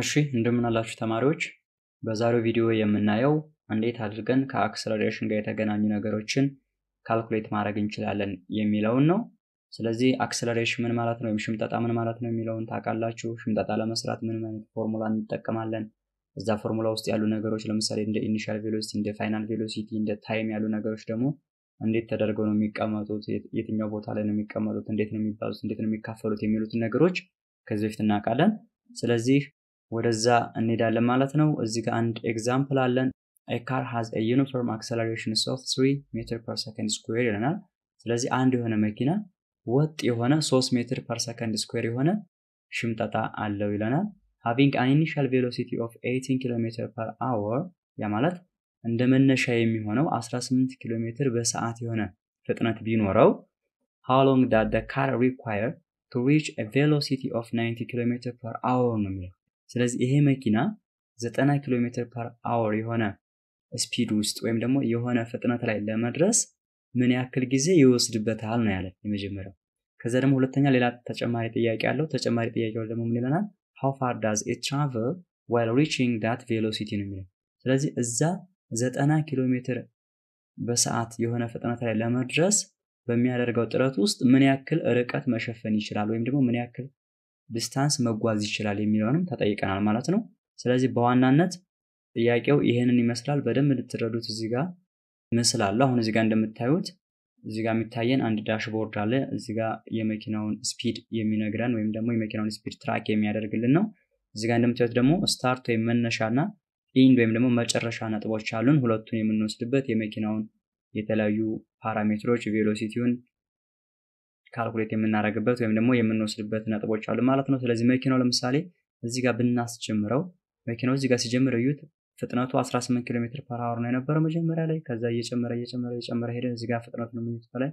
እሺ እንደምን አላችሁ ተማሪዎች። በዛሬው ቪዲዮ የምናየው እንዴት አድርገን ከአክሰለሬሽን ጋር የተገናኙ ነገሮችን ካልኩሌት ማድረግ እንችላለን የሚለውን ነው። ስለዚህ አክሰለሬሽን ምን ማለት ነው፣ ወይም ሽምጠጣ ምን ማለት ነው የሚለውን ታውቃላችሁ። ሽምጠጣ ለመስራት ምን አይነት ፎርሙላ እንጠቀማለን፣ እዛ ፎርሙላ ውስጥ ያሉ ነገሮች ለምሳሌ እንደ ኢኒሻል ቬሎሲቲ፣ እንደ ፋይናል ቬሎሲቲ፣ እንደ ታይም ያሉ ነገሮች ደግሞ እንዴት ተደርገው ነው የሚቀመጡት፣ የትኛው ቦታ ላይ ነው የሚቀመጡት፣ እንዴት ነው የሚባሉት፣ እንዴት ነው የሚካፈሉት የሚሉትን ነገሮች ከዚህ በፊት እናውቃለን። ስለዚህ ወደዛ እንሄዳለን ማለት ነው። እዚህ ጋር አንድ ኤግዛምፕል አለን። ካር ሃዝ ዩኒፎርም አክሰለሬሽን ኦፍ 3 ሜትር ፐር ሰከንድ ስኩዌር ይለናል። ስለዚህ አንድ የሆነ መኪና ወጥ የሆነ 3 ሜትር ፐር ሰከንድ ስኩዌር የሆነ ሽምጠጣ አለው ይለናል። ሃቪንግ አን ኢኒሻል ቬሎሲቲ ኦፍ 18 ኪሎ ሜትር ፐር አወር ያ ማለት እንደ መነሻ የሚሆነው 18 ኪሎ ሜትር በሰዓት የሆነ ፍጥነት ቢኖረው ሃው ሎንግ ዳት ደ ካር ሪኳየር ቱ ሪች ቬሎሲቲ ኦፍ 90 ኪሎ ሜትር ፐር አወር ነው የሚለው ስለዚህ ይሄ መኪና 90 ኪሎ ሜትር ፐር አወር የሆነ ስፒድ ውስጥ ወይም ደግሞ የሆነ ፍጥነት ላይ ለመድረስ ምን ያክል ጊዜ ይወስድበታል ነው ያለ የመጀመሪያው። ከዛ ደግሞ ሁለተኛ ሌላ ተጨማሪ ጥያቄ አለው። ተጨማሪ ጥያቄው ደግሞ ምን ይለናል? ሃው ፋር ዳዝ ኢት ትራቨል ዋይል ሪቺንግ ዳት ቬሎሲቲ ነው የሚለው። ስለዚህ እዛ 90 ኪሎ ሜትር በሰዓት የሆነ ፍጥነት ላይ ለመድረስ በሚያደርገው ጥረት ውስጥ ምን ያክል ርቀት መሸፈን ይችላል ወይም ደግሞ ምን ያክል ዲስታንስ መጓዝ ይችላል የሚለውንም ተጠይቀናል ማለት ነው። ስለዚህ በዋናነት ጥያቄው ይህንን ይመስላል። በደንብ እንድትረዱት እዚህ ጋር ምስል አለ። አሁን እዚህ ጋር እንደምታዩት እዚህ ጋር የሚታየን አንድ ዳሽቦርድ አለ። እዚህ ጋር የመኪናውን ስፒድ የሚነግረን ወይም ደግሞ የመኪናውን ስፒድ ትራክ የሚያደርግልን ነው። እዚህ ጋር እንደምታዩት ደግሞ ስታርት ወይም ና ኢንድ ወይም ደግሞ መጨረሻ ነጥቦች አሉን። ሁለቱን የምንወስድበት የመኪናውን የተለያዩ ፓራሜትሮች ቬሎሲቲውን ካልኩሌት የምናደርግበት ወይም ደግሞ የምንወስድበት ነጥቦች አሉ ማለት ነው። ስለዚህ መኪናው ለምሳሌ እዚህ ጋር ብናስጀምረው መኪናው እዚህ ጋር ሲጀምር እዩት ፍጥነቱ 18 ኪሎ ሜትር ፐር አወር ነው የነበረው መጀመሪያ ላይ። ከዛ እየጨመረ እየጨመረ እየጨመረ ሄደ። እዚህ ጋር ፍጥነቱ ነው የሚሉት በላይ።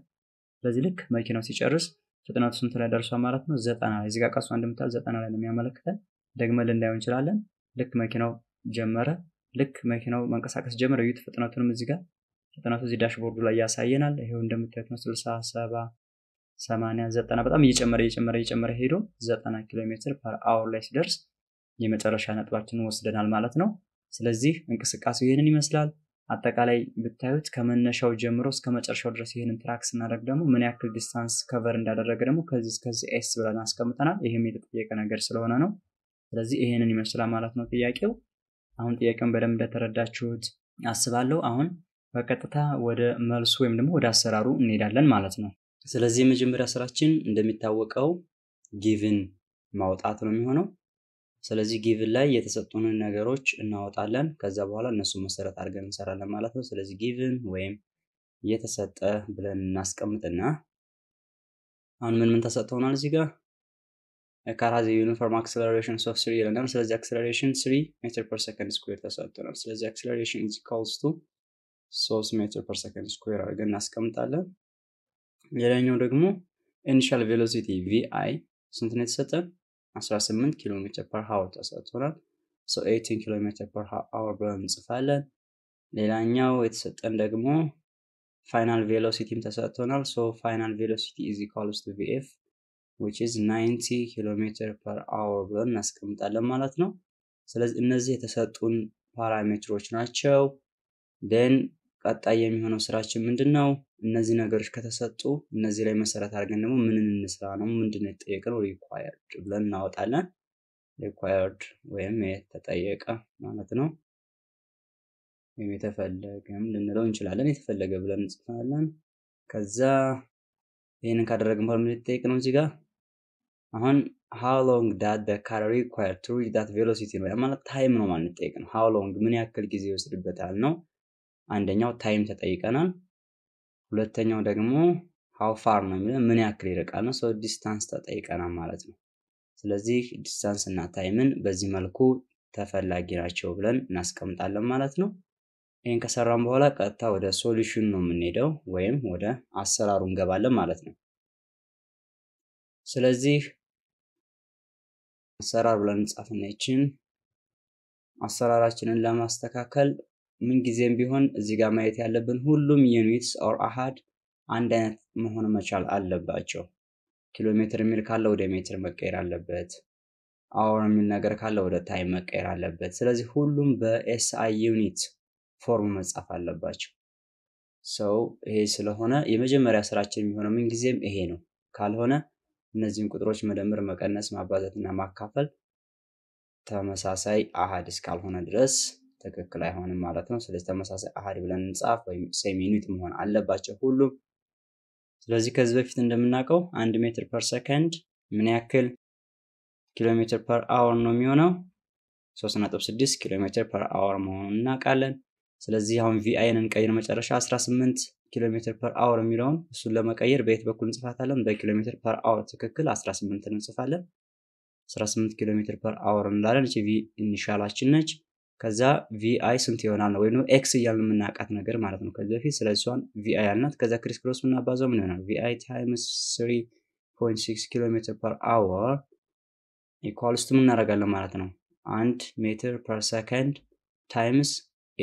ስለዚህ ልክ መኪናው ሲጨርስ ፍጥነቱ ስንት ላይ ደርሷል ማለት ነው? ዘጠና ላይ። እዚህ ጋር ቀሱ እንደምታል ዘጠና ላይ ነው የሚያመለክተን። ደግመን ልናየው እንችላለን። ልክ መኪናው ጀመረ። ልክ መኪናው መንቀሳቀስ ጀመረ። እዩት ፍጥነቱንም እዚህ ጋር ፍጥነቱ እዚህ ዳሽቦርዱ ላይ ያሳየናል። ይሄው እንደምታዩት ነው 60 70 ሰማንያ ዘጠና በጣም እየጨመረ እየጨመረ እየጨመረ ሄዶ ዘጠና ኪሎ ሜትር ፐር አወር ላይ ሲደርስ የመጨረሻ ነጥባችንን ወስደናል ማለት ነው። ስለዚህ እንቅስቃሴው ይህንን ይመስላል። አጠቃላይ ብታዩት ከመነሻው ጀምሮ እስከ መጨረሻው ድረስ ይህንን ትራክ ስናደርግ ደግሞ ምን ያክል ዲስታንስ ከቨር እንዳደረገ ደግሞ ከዚህ እስከዚህ ኤስ ብለን አስቀምጠናል። ይህም የተጠየቀ ነገር ስለሆነ ነው። ስለዚህ ይህንን ይመስላል ማለት ነው ጥያቄው። አሁን ጥያቄውን በደንብ እንደተረዳችሁት አስባለሁ። አሁን በቀጥታ ወደ መልሱ ወይም ደግሞ ወደ አሰራሩ እንሄዳለን ማለት ነው። ስለዚህ የመጀመሪያ ስራችን እንደሚታወቀው ጊቭን ማውጣት ነው የሚሆነው። ስለዚህ ጊቭን ላይ የተሰጡንን ነገሮች እናወጣለን። ከዛ በኋላ እነሱ መሰረት አድርገን እንሰራለን ማለት ነው። ስለዚህ ጊቭን ወይም የተሰጠ ብለን እናስቀምጥና አሁን ምን ምን ተሰጥተውናል እዚህ ጋር ካር ዩኒፎርም አክሰለሬሽን ኦፍ ስሪ ይለናል። ስለዚህ አክሰለሬሽን ስሪ ሜትር ፐር ሰከንድ ስኩዌር ተሰጥቶናል። ስለዚህ አክሰለሬሽን ኢዚ ኢኳልስ ቱ ሶስት ሜትር ፐር ሰከንድ ስኩዌር አድርገን እናስቀምጣለን። ሌላኛው ደግሞ ኢኒሻል ቬሎሲቲ ቪአይ ስንት ነው የተሰጠን? 18 ኪሎ ሜትር ፐር ሀወር ተሰጥቶናል። ሶ 18 ኪሎ ሜትር ፐር ሀወር ብለን እንጽፋለን። ሌላኛው የተሰጠን ደግሞ ፋይናል ቬሎሲቲም ተሰጥቶናል። ሶ ፋይናል ቬሎሲቲ ኢዚ ኢኳልስ ቱ ቪኤፍ ዊች ኢዝ 90 ኪሎ ሜትር ፐር አወር ብለን እናስቀምጣለን ማለት ነው። ስለዚህ እነዚህ የተሰጡን ፓራሜትሮች ናቸው። ደን ቀጣይ የሚሆነው ስራችን ምንድን ነው? እነዚህ ነገሮች ከተሰጡ እነዚህ ላይ መሰረት አድርገን ደግሞ ምንን እንስራ ነው ምንድን ነው የተጠየቀን ሪኳየርድ ብለን እናወጣለን። ሪኳየርድ ወይም የተጠየቀ ማለት ነው። ወይም የተፈለገም ልንለው እንችላለን። የተፈለገ ብለን እንጽፋለን። ከዛ ይህንን ካደረግን በኋላ ምን የተጠየቅ ነው እዚጋ አሁን ሃው ሎንግ ዳት ደ ካር ሪኳየር ቱ ሪች ዳት ቬሎሲቲ ነው ማለት ታይም ነው ማለት ጠይቅ ነው። ሃው ሎንግ ምን ያክል ጊዜ ይወስድበታል ነው አንደኛው ታይም ተጠይቀናል። ሁለተኛው ደግሞ ሀው ፋር ነው የሚለው ምን ያክል ይርቃል ነው። ሰው ዲስታንስ ተጠይቀናል ማለት ነው። ስለዚህ ዲስታንስ እና ታይምን በዚህ መልኩ ተፈላጊ ናቸው ብለን እናስቀምጣለን ማለት ነው። ይህን ከሰራን በኋላ ቀጥታ ወደ ሶሉሽን ነው የምንሄደው ወይም ወደ አሰራሩ እንገባለን ማለት ነው። ስለዚህ አሰራር ብለን እንጻፍና አሰራራችንን ለማስተካከል ምንጊዜም ቢሆን እዚህ ጋር ማየት ያለብን ሁሉም ዩኒትስ ኦር አሃድ አንድ አይነት መሆን መቻል አለባቸው። ኪሎ ሜትር የሚል ካለ ወደ ሜትር መቀየር አለበት። አወር የሚል ነገር ካለ ወደ ታይም መቀየር አለበት። ስለዚህ ሁሉም በኤስአይ ዩኒት ፎርም መጻፍ አለባቸው። ሰው ይሄ ስለሆነ የመጀመሪያ ስራችን የሚሆነው ምንጊዜም ይሄ ነው። ካልሆነ እነዚህን ቁጥሮች መደመር፣ መቀነስ፣ ማባዘትና ማካፈል ተመሳሳይ አሃድ እስካልሆነ ድረስ ትክክል አይሆንም ማለት ነው። ስለዚህ ተመሳሳይ አሃድ ብለን እንጻፍ ወይም ሴም ዩኒት መሆን አለባቸው ሁሉም። ስለዚህ ከዚህ በፊት እንደምናውቀው አንድ ሜትር ፐር ሰከንድ ምን ያክል ኪሎ ሜትር ፐር አወር ነው የሚሆነው? 3.6 ኪሎ ሜትር ፐር አወር መሆኑን እናውቃለን። ስለዚህ አሁን ቪአይን እንቀይር መጨረሻ 18 ኪሎ ሜትር ፐር አወር የሚለውን እሱን ለመቀየር በየት በኩል እንጽፋታለን? በኪሎ ሜትር ፐር አወር ትክክል 18 እንጽፋለን። 18 ኪሎ ሜትር ፐር አወር እንላለን። እቺ ቪ ኢኒሻላችን ነች። ከዛ ቪአይ ስንት ይሆናል ነው ወይም ኤክስ እያልን የምናቃት ነገር ማለት ነው። ከዚህ በፊት ስለ እሷን ቪአይ አልናት ከዛ ክሪስ ክሮስ የምናባዛው ምን ይሆናል? ቪአይ ታይምስ ስሪ ኪሎ ሜትር ፐር አወር ኢኳልስቱ ምን እናደርጋለን ማለት ነው? አንድ ሜትር ፐር ሰከንድ ታይምስ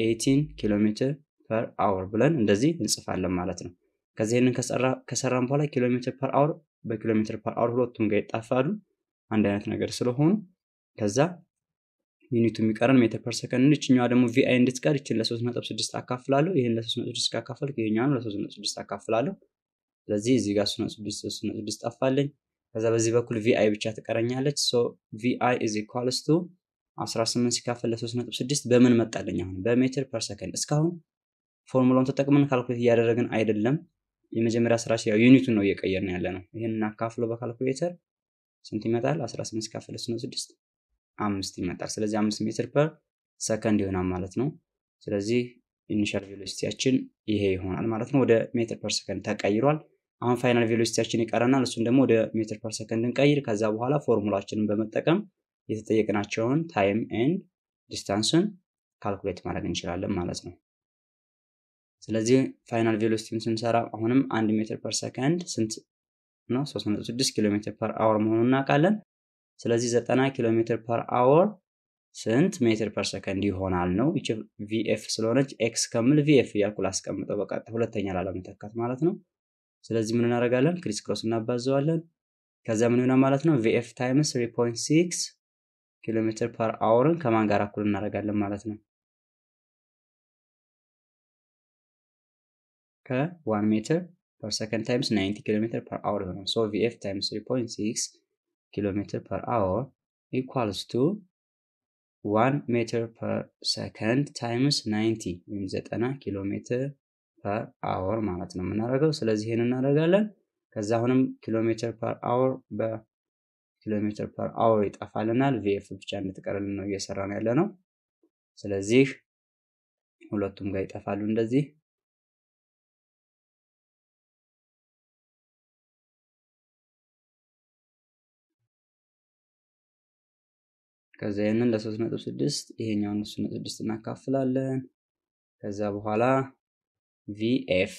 ኤይቲን ኪሎ ሜትር ፐር አወር ብለን እንደዚህ እንጽፋለን ማለት ነው። ከዚህ ይህንን ከሰራን በኋላ ኪሎ ሜትር ፐር አወር በኪሎ ሜትር ፐር አወር ሁለቱም ጋር ይጣፋሉ አንድ አይነት ነገር ስለሆኑ ከዛ ዩኒቱ የሚቀረን ሜትር ፐር ሰከንድ ይችኛዋ ደግሞ ቪአይ እንድትቀር ይችን ለሶስት ነጥብ ስድስት አካፍላለሁ። ይህን ለሶስት ነጥብ ስድስት ካካፈልኩ ይሄኛውን ለሶስት ነጥብ ስድስት አካፍላለሁ። ስለዚህ እዚህ ጋር ሶስት ነጥብ ስድስት ሶስት ነጥብ ስድስት ጠፋለኝ። ከዛ በዚህ በኩል ቪአይ ብቻ ትቀረኛለች። ሶ ቪአይ ኢዝ ኢኳልስ ቱ 18 ሲካፈል ለሶስት ነጥብ ስድስት በምን መጣለኝ? አሁን በሜትር ፐር ሰከንድ። እስካሁን ፎርሙላውን ተጠቅመን ካልኩሌት እያደረግን አይደለም። የመጀመሪያ ስራ ሲያው ዩኒቱን ነው እየቀየርን ያለ ነው። ይህን አካፍሎ በካልኩሌተር ስንት ይመጣል? 18 ሲካፈል ለሶስት ነጥብ ስድስት አምስት ይመጣል። ስለዚህ አምስት ሜትር ፐር ሰከንድ ይሆናል ማለት ነው። ስለዚህ ኢኒሻል ቬሎሲቲያችን ይሄ ይሆናል ማለት ነው። ወደ ሜትር ፐር ሰከንድ ተቀይሯል። አሁን ፋይናል ቬሎሲቲያችን ይቀረናል። እሱን ደግሞ ወደ ሜትር ፐር ሰከንድ እንቀይር። ከዛ በኋላ ፎርሙላችንን በመጠቀም የተጠየቅናቸውን ታይም ኤንድ ዲስታንስን ካልኩሌት ማድረግ እንችላለን ማለት ነው። ስለዚህ ፋይናል ቬሎሲቲን ስንሰራ አሁንም አንድ ሜትር ፐር ሰከንድ ስንት ነው? 3.6 ኪሎ ሜትር ፐር አወር መሆኑን እናውቃለን። ስለዚህ 90 ኪሎ ሜትር ፐር አወር ስንት ሜትር ፐር ሰከንድ ይሆናል ነው። ይቺ ቪኤፍ ስለሆነች ኤክስ ከምል ቪኤፍ እያልኩ ላስቀምጠው፣ በቃ ሁለተኛ ላለመተካት ማለት ነው። ስለዚህ ምን እናደርጋለን? ክሪስ ክሮስ እናባዘዋለን። ከዛ ምን ይሆናል ማለት ነው። ቪኤፍ ታይምስ 3.6 ኪሎ ሜትር ፐር አወርን ከማን ጋር እኩል እናደርጋለን ማለት ነው። ከ1 ሜትር ፐር ሰከንድ ታይምስ 90 ኪሎ ሜትር ፐር አወር ነው ሶ ቪኤፍ ታይምስ 3.6 kilometer per hour equals to 1 meter per second times 90 ወይም 90 ኪሎ ሜትር ፐር አወር ማለት ነው የምናደርገው። ስለዚህ ይህን እናደርጋለን። ከዛ አሁንም ኪሎ ሜትር ፐር አወር በኪሎ ሜትር ፐር አወር ይጠፋልናል። ቪኤፍ ብቻ እንድትቀርልን ነው እየሰራ ነው ያለ ነው። ስለዚህ ሁለቱም ጋር ይጠፋሉ እንደዚህ ከዚ ይህንን ለሶስት ነጥብ ስድስት ይሄኛውን ሶስት ነጥብ ስድስት እናካፍላለን። ከዛ በኋላ ቪኤፍ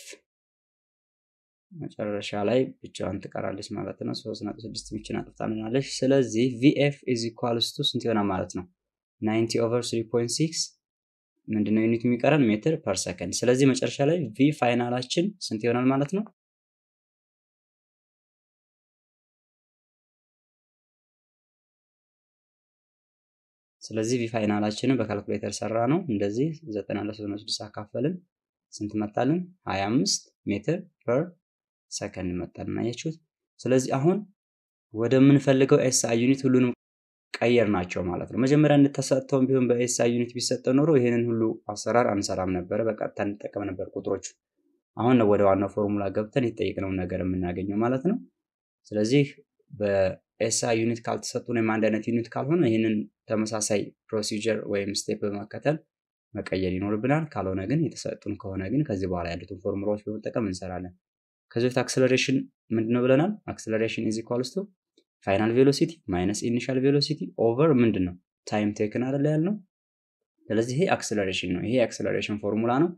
መጨረሻ ላይ ብቻዋን ትቀራለች ማለት ነው። ሶስት ነጥብ ስድስት ብቻዋን አጥፍታ ስለዚህ ቪኤፍ ኢዝ ኢኳልስ ቱ ስንት ይሆናል ማለት ነው? ናይንቲ ኦቨር ስሪ ፖይንት ሲክስ ምንድነው ዩኒት የሚቀረን ሜትር ፐር ሰከንድ። ስለዚህ መጨረሻ ላይ ቪ ፋይናላችን ስንት ይሆናል ማለት ነው? ስለዚህ ቪፋይናላችንን በካልኩሌተር ሰራ ነው። እንደዚህ ዘጠና አካፈልን ስንት መጣልን? 25 ሜትር ፐር ሰከንድ መጣልን። አያችሁት? ስለዚህ አሁን ወደምንፈልገው ኤስአይ ዩኒት ሁሉንም ቀየር ናቸው ማለት ነው። መጀመሪያ እንደተሰጥተውም ቢሆን በኤስአይ ዩኒት ቢሰጠው ኖሮ ይህንን ሁሉ አሰራር አንሰራም ነበረ፣ በቀጥታ እንጠቀም ነበር ቁጥሮቹ። አሁን ወደ ዋናው ፎርሙላ ገብተን የተጠየቅነውን ነገር የምናገኘው ማለት ነው። ስለዚህ ኤሳ ዩኒት ካልተሰጡ ወይም አንድ አይነት ዩኒት ካልሆነ ይህንን ተመሳሳይ ፕሮሲጀር ወይም ስቴፕ በመከተል መቀየር ይኖርብናል። ካልሆነ ግን የተሰጡን ከሆነ ግን ከዚህ በኋላ ያሉትን ፎርሙላዎች በመጠቀም እንሰራለን። ከዚህ ፊት አክስለሬሽን ምንድነው ብለናል? አክስለሬሽን ኢዝ ኢኳልስ ቱ ፋይናል ቬሎሲቲ ማይነስ ኢኒሻል ቬሎሲቲ ኦቨር ምንድን ነው ታይም ቴክን አደለ ያልነው። ስለዚህ ይሄ አክስለሬሽን ነው። ይሄ አክስለሬሽን ፎርሙላ ነው።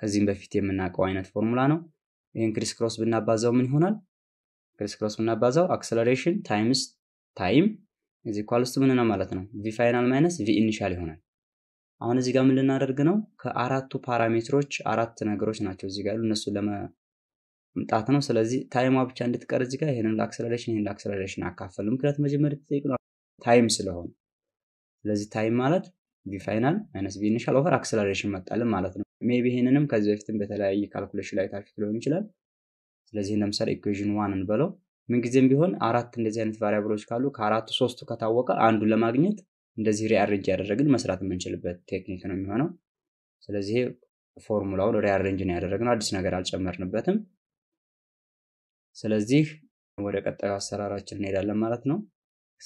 ከዚህም በፊት የምናውቀው አይነት ፎርሙላ ነው። ይህን ክሪስ ክሮስ ብናባዛው ምን ይሆናል? ግሬስ ክሮስ የምናባዛው አክሰለሬሽን ታይምስ ታይም እዚ ኳልስቱ ምን ነው ማለት ነው? ቪ ፋይናል ማይነስ ቪ ኢኒሻል ይሆናል። አሁን እዚህ ጋር ምን ልናደርግ ነው? ከአራቱ ፓራሜትሮች አራት ነገሮች ናቸው እዚህ ጋር እነሱ ለመምጣት ነው። ስለዚህ ታይሟ ብቻ እንድትቀር እዚህ ጋር ይሄንን ለአክሰለሬሽን ይሄንን ለአክሰለሬሽን አካፈል። ምክንያቱም መጀመሪያ ተጠይቅ ነው ታይም ስለሆነ። ስለዚህ ታይም ማለት ቪ ፋይናል ማይነስ ቪ ኢኒሻል ኦቨር አክሰለሬሽን መጣልን ማለት ነው። ሜቢ ይሄንንም ከዚህ በፊትም በተለያየ ካልኩሌሽን ላይ ታችሁ ሊሆን ይችላል ስለዚህ ለምሳሌ ኢኩዌዥን ዋንን በለው ምንጊዜም ቢሆን አራት እንደዚህ አይነት ቫሪያብሎች ካሉ ከአራቱ ሶስቱ ከታወቀ አንዱን ለማግኘት እንደዚህ ሪአረንጅ ያደረግን መስራት የምንችልበት ቴክኒክ ነው የሚሆነው። ስለዚህ ፎርሙላውን ሪአረንጅ ነው ያደረግነው፣ አዲስ ነገር አልጨመርንበትም። ስለዚህ ወደ ቀጣዩ አሰራራችን እንሄዳለን ማለት ነው።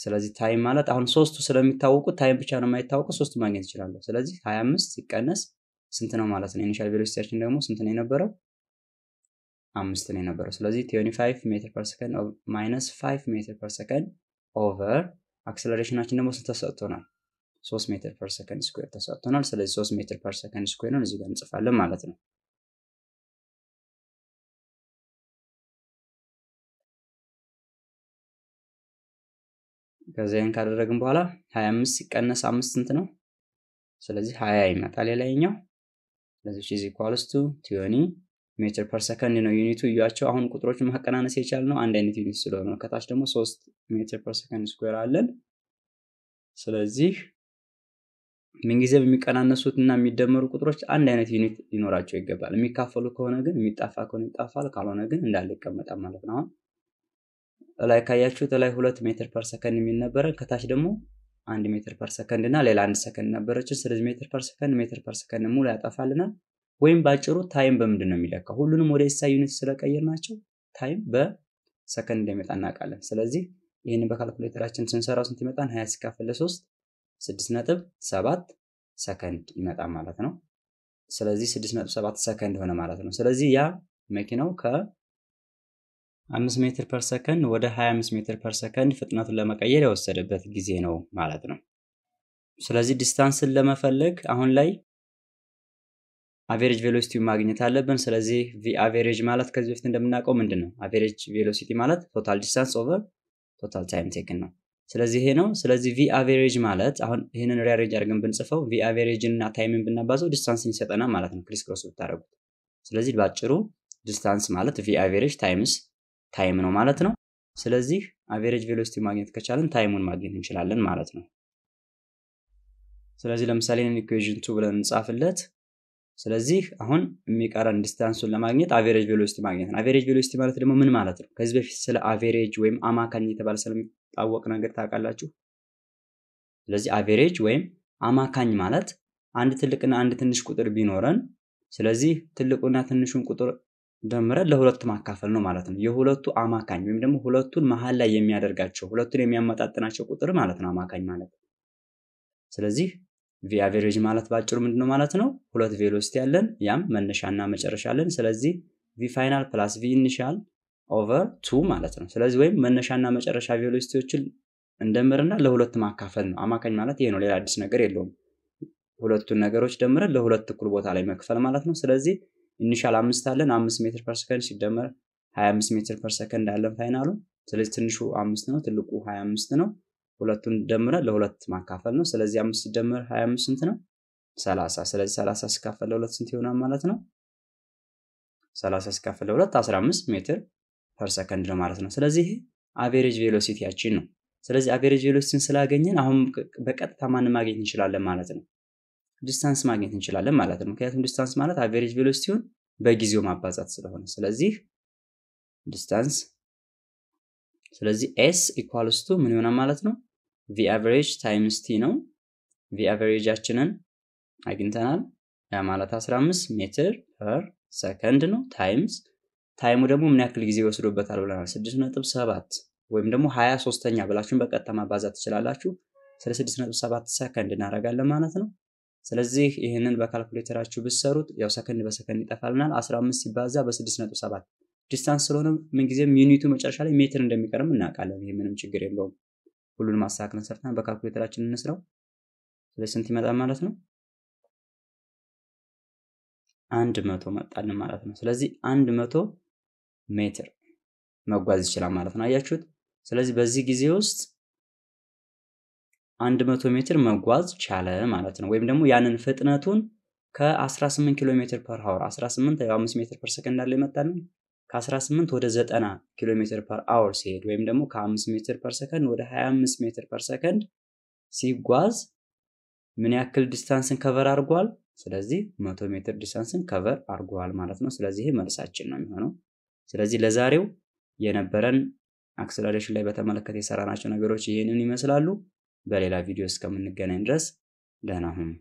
ስለዚህ ታይም ማለት አሁን ሶስቱ ስለሚታወቁ ታይም ብቻ ነው የማይታወቀው፣ ሶስቱ ማግኘት ይችላለሁ። ስለዚህ 25 ሲቀነስ ስንት ነው ማለት ነው? ኢኒሻል ቬሎሲቲያችን ደግሞ ስንት ነው የነበረው? አምስት ነው የነበረው። ስለዚህ ትዌንቲ ፋይቭ ሜትር ፐር ሰከንድ ማይነስ ፋይቭ ሜትር ፐር ሰከንድ ኦቨር አክሰለሬሽናችን ደግሞ ስንት ተሰጥቶናል? ሶስት ሜትር ፐር ሰከንድ ስኩዌር ተሰጥቶናል። ስለዚህ ሶስት ሜትር ፐር ሰከንድ ስኩዌርን እዚህ ጋር እንጽፋለን ማለት ነው። ከዚያን ካደረግን በኋላ 25 ሲቀነስ አምስት ስንት ነው? ስለዚህ 20 ይመጣል የላይኛው። ስለዚህ ኢዝ ኳልስቱ ቲዮኒ ሜትር ፐር ሰከንድ ነው ዩኒቱ እያቸው። አሁን ቁጥሮችን ማቀናነስ ነው አንድ አይነት ዩኒት ስለሆነ ነው። ከታች ደግሞ ሶስት ሜትር ፐር ሰከንድ ስኩዌር አለን። ስለዚህ ምንጊዜ የሚቀናነሱት እና የሚደመሩ ቁጥሮች አንድ አይነት ዩኒት ሊኖራቸው ይገባል። የሚካፈሉ ከሆነ ግን የሚጣፋ ከሆነ ይጣፋል፣ ካልሆነ ግን እንዳለ ይቀመጣል ማለት ነው። አሁን ላይ ካያችሁት ላይ ሁለት ሜትር ፐር ሰከንድ የሚል ነበረ። ከታች ደግሞ አንድ ሜትር ፐር ሰከንድ እና ሌላ አንድ ሰከንድ ነበረችን። ስለዚህ ሜትር ፐር ሰከንድ ሜትር ፐር ሰከንድ ሙሉ ያጠፋልናል። ወይም ባጭሩ ታይም በምንድን ነው የሚለካው? ሁሉንም ወደ ኤስአይ ዩኒት ስለቀየር ናቸው ታይም በሰከንድ እንደሚመጣ እናውቃለን። ስለዚህ ይህንን በካልኩሌተራችን ስንሰራው ስንት ይመጣል? 20 ሲካፈል ለ ነጥብ 6.7 ሰከንድ ይመጣ ማለት ነው። ስለዚህ 6.7 ሰከንድ ሆነ ማለት ነው። ስለዚህ ያ መኪናው ከ 5 ሜትር ፐር ሰከንድ ወደ 25 ሜትር ፐር ሰከንድ ፍጥነቱን ለመቀየር የወሰደበት ጊዜ ነው ማለት ነው። ስለዚህ ዲስታንስን ለመፈለግ አሁን ላይ አቬሬጅ ቬሎሲቲ ማግኘት አለብን። ስለዚህ ቪ አቬሬጅ ማለት ከዚህ በፊት እንደምናውቀው ምንድን ነው? አቬሬጅ ቬሎሲቲ ማለት ቶታል ዲስታንስ ኦቨር ቶታል ታይም ቴክን ነው። ስለዚህ ይሄ ነው። ስለዚህ ቪ አቬሬጅ ማለት አሁን ይህንን ሪያሬጅ አድርገን ብንጽፈው ቪ አቬሬጅን እና ታይምን ብናባዘው ዲስታንስን ይሰጠናል ማለት ነው፣ ክሪስ ክሮስ ብታደረጉት። ስለዚህ በአጭሩ ዲስታንስ ማለት ቪ አቬሬጅ ታይምስ ታይም ነው ማለት ነው። ስለዚህ አቬሬጅ ቬሎሲቲ ማግኘት ከቻለን ታይሙን ማግኘት እንችላለን ማለት ነው። ስለዚህ ለምሳሌ ኢኩዌዥን ቱ ብለን እንጻፍለት ስለዚህ አሁን የሚቀረን ዲስታንሱን ለማግኘት አቬሬጅ ቬሎሲቲ ማግኘት ነው። አቬሬጅ ቬሎሲቲ ማለት ደግሞ ምን ማለት ነው? ከዚህ በፊት ስለ አቬሬጅ ወይም አማካኝ የተባለ ስለሚታወቅ ነገር ታውቃላችሁ። ስለዚህ አቬሬጅ ወይም አማካኝ ማለት አንድ ትልቅና አንድ ትንሽ ቁጥር ቢኖረን ስለዚህ ትልቁና ትንሹን ቁጥር ደምረን ለሁለት ማካፈል ነው ማለት ነው። የሁለቱ አማካኝ ወይም ደግሞ ሁለቱን መሀል ላይ የሚያደርጋቸው ሁለቱን የሚያመጣጥናቸው ቁጥር ማለት ነው አማካኝ ማለት። ስለዚህ ቪ አቬሬጅ ማለት በአጭሩ ምንድነው ማለት ነው? ሁለት ቬሎሲቲ አለን፣ ያም መነሻና መጨረሻ አለን። ስለዚህ ቪ ፋይናል ፕላስ ቪ ኢኒሻል ኦቨር ቱ ማለት ነው። ስለዚህ ወይም መነሻና መጨረሻ ቬሎሲቲዎችን እንደምርና ለሁለት ማካፈል ነው። አማካኝ ማለት ይሄ ነው፣ ሌላ አዲስ ነገር የለውም። ሁለቱን ነገሮች ደምረን ለሁለት እኩል ቦታ ላይ መክፈል ማለት ነው። ስለዚህ ኢኒሻል አምስት አለን፣ አምስት ሜትር ፐር ሰከንድ ሲደመር አምስት ሜትር ፐር ሰከንድ አለን ፋይናሉ። ስለዚህ ትንሹ አምስት ነው፣ ትልቁ አምስት ነው። ሁለቱን ደምረን ለሁለት ማካፈል ነው። ስለዚህ አምስት ሲደመር ሀያ አምስት ስንት ነው? ሰላሳ። ስለዚህ ሰላሳ ሲካፈል ለሁለት ስንት ይሆናል ማለት ነው? ሰላሳ ሲካፈል ለሁለት አስራ አምስት ሜትር ፐር ሰከንድ ነው ማለት ነው። ስለዚህ አቬሬጅ ቬሎሲቲያችን ነው። ስለዚህ አቬሬጅ ቬሎሲቲን ስላገኘን አሁን በቀጥታ ማንን ማግኘት እንችላለን ማለት ነው? ዲስታንስ ማግኘት እንችላለን ማለት ነው። ምክንያቱም ዲስታንስ ማለት አቬሬጅ ቬሎሲቲውን በጊዜው ማባዛት ስለሆነ ስለዚህ ዲስታንስ ስለዚህ ኤስ ኢኳልስ ቱ ምን ይሆናል ማለት ነው ቪ አቨሬጅ ታይምስ ቲ ነው። ቪ አቨሬጃችንን አግኝተናል። ያ ማለት 15 ሜትር ፐር ሰከንድ ነው። ታይምስ ታይሙ ደግሞ ምን ያክል ጊዜ ወስዶበታል ብለናል። 6.7 ወይም ደግሞ 23ኛ ብላችሁን በቀጥታ ማባዛት ትችላላችሁ። ስለ 6.7 ሰከንድ እናደርጋለን ማለት ነው። ስለዚህ ይህንን በካልኩሌተራችሁ ብሰሩት ያው ሰከንድ በሰከንድ ይጠፋልናል። 15 ሲባዛ በ6.7 ዲስታንስ ስለሆነ ምንጊዜም ዩኒቱ መጨረሻ ላይ ሜትር እንደሚቀርም እናውቃለን። ይህ ምንም ችግር የለውም። ሁሉንም አስተካክለን ሰርተን በካልኩሌተራችን እንስራው። ስለዚህ ስንት ይመጣል ማለት ነው? አንድ መቶ መጣልን ማለት ነው። ስለዚህ አንድ መቶ ሜትር መጓዝ ይችላል ማለት ነው። አያችሁት? ስለዚህ በዚህ ጊዜ ውስጥ አንድ መቶ ሜትር መጓዝ ቻለ ማለት ነው። ወይም ደግሞ ያንን ፍጥነቱን ከ18 ኪሎ ሜትር ፐር ሀወር 18 5 ሜትር ፐር ሰከንድ አለ ይመጣልን ከ18 ወደ 90 ኪሎ ሜትር ፐር አወር ሲሄድ ወይም ደግሞ ከ5 ሜትር ፐር ሰከንድ ወደ 25 ሜትር ፐር ሰከንድ ሲጓዝ ምን ያክል ዲስታንስን ከቨር አድርጓል? ስለዚህ 100 ሜትር ዲስታንስን ከቨር አድርጓል ማለት ነው። ስለዚህ መልሳችን ነው የሚሆነው። ስለዚህ ለዛሬው የነበረን አክሰለሬሽን ላይ በተመለከተ የሰራናቸው ነገሮች ይህንን ይመስላሉ። በሌላ ቪዲዮ እስከምንገናኝ ድረስ ደህና ሁኑ።